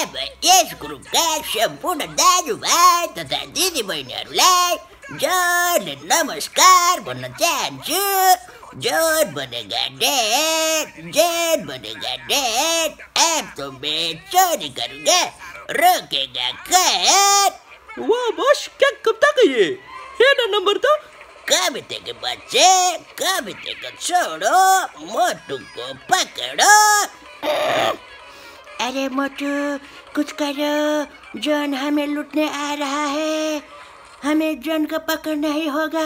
तथा नमस्कार भन्न चाहन्छु बनेगा डेट बनेगा डेट तो रोकेगा वाह बॉस क्या ये ना नंबर तो कभी तक बच्चे कभी तक छोड़ो मोटू को पकड़ो अरे मोटू कुछ करो जॉन हमें लूटने आ रहा है हमें जॉन को पकड़ना ही होगा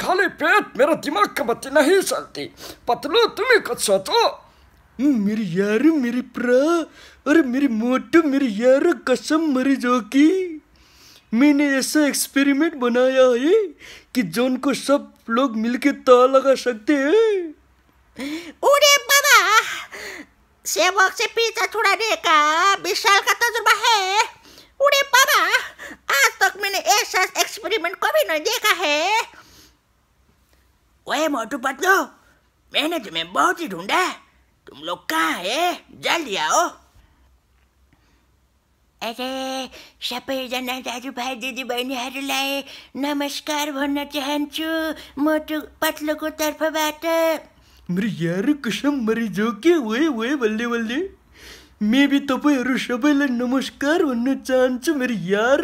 खाली पेट मेरा दिमाग का बत्ती नहीं चलती पतलू तुम कुछ सोचो हम्म, मेरी यार मेरी प्रा और मेरी मोटू मेरी यार कसम मरी जो की मैंने ऐसा एक्सपेरिमेंट बनाया है कि जॉन को सब लोग मिलके ताला लगा सकते हैं सेवक से पीछा छुड़ाने का विशाल का तजुर्बा है उड़े बाबा आज तक मैंने ऐसा एक्सपेरिमेंट कभी नहीं देखा है ओए मोटू पतलो मैंने तुम्हें बहुत ही ढूंढा तुम लोग कहाँ है जल्दी आओ अरे जना भाई दीदी दिदीबहिनीहरूलाई नमस्कार भन्न चाहन्छु मोटु पत्लोको तर्फबाट मेरी यार మరి యారు కుషం మరి జోకే ఓయ్ ఓయ్ వల్లే వల్లే మేబీ తప్పయారు షబైల नमस्कार అన్న ఛాన్స్ मेरी यार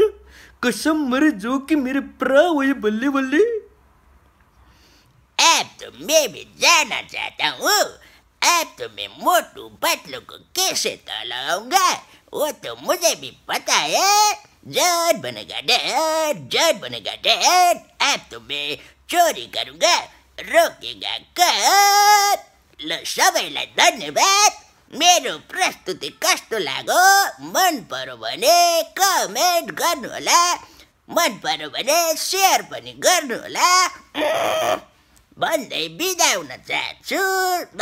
कसम मरी जो कि तो मेरे प्रा वो बल्ले बल्ले अब तो मैं भी जाना चाहता हूँ अब तो मैं मोटू पतलू को कैसे तलाऊंगा वो तो मुझे भी पता है जड़ बनेगा डेड जड़ बनेगा डेड अब तो मैं चोरी करूंगा रोकिङ सबैलाई धन्यवाद मेरो प्रस्तुति कस्तो लाग्यो मन पऱ्यो भने कमेन्ट गर्नुहोला मन पऱ्यो भने सेयर पनि गर्नुहोला भन्दै बिदा हुन चाहन्छु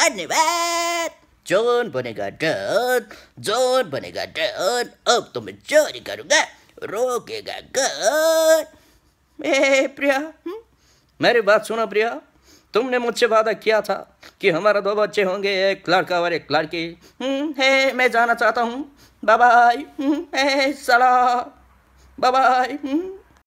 धन्यवाद जोन बनेगा डन जोन बनेगा डन अब तो मैं चोरी करूँगा रोकेगा गन ए प्रिया मेरी बात सुन प्रिया तुमने मुझसे वादा किया था कि हमारा दो बच्चे होंगे एक लड़का और एक लड़की हम्म, है मैं जाना चाहता हूँ बाबा बाय हम्म, सलाह